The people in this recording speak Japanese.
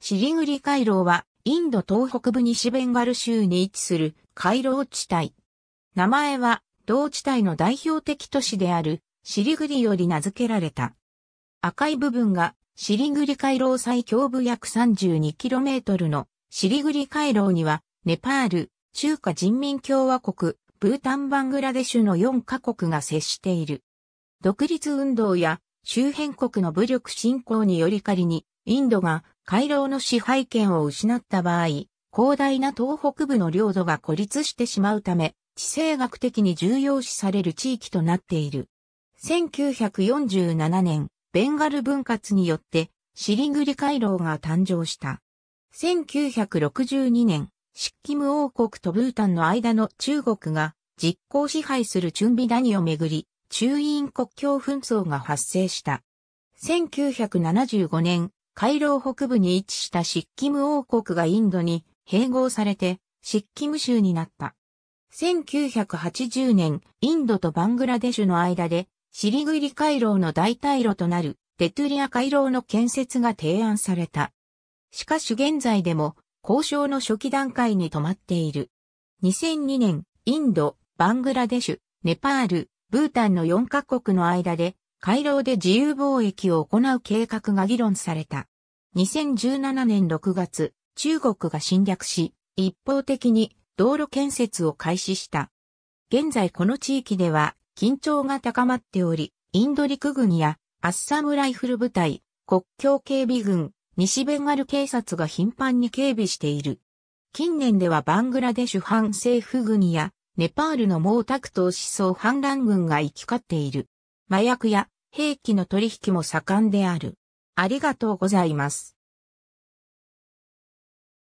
シリグリ回廊は、インド東北部西ベンガル州に位置する回廊地帯。名前は、同地帯の代表的都市である、シリグリより名付けられた。赤い部分が、シリグリ回廊最強部約 32km の、シリグリ回廊には、ネパール、中華人民共和国、ブータンバングラデシュの4カ国が接している。独立運動や周辺国の武力侵攻により仮に、インドが回廊の支配権を失った場合、広大な東北部の領土が孤立してしまうため、地政学的に重要視される地域となっている。1947年、ベンガル分割によって、シリグリ回廊が誕生した。1962年、シッキム王国とブータンの間の中国が実効支配するチュンビダニをめぐり、中印国境紛争が発生した。1975年、カイロ北部に位置したシッキム王国がインドに併合されてシッキム州になった。1980年、インドとバングラデシュの間で、シリグリ回廊の代替路となる、テトゥリア回廊の建設が提案された。しかし現在でも、交渉の初期段階に止まっている。2002年、インド、バングラデシュ、ネパール、ブータンの4カ国の間で、回廊で自由貿易を行う計画が議論された。2017年6月、中国が侵略し、一方的に道路建設を開始した。現在この地域では緊張が高まっており、インド陸軍やアッサムライフル部隊、国境警備軍、西ベンガル警察が頻繁に警備している。近年ではバングラデシュ反政府軍やネパールの毛沢東思想反乱軍が行き交っている。麻薬や兵器の取引も盛んである。ありがとうございます。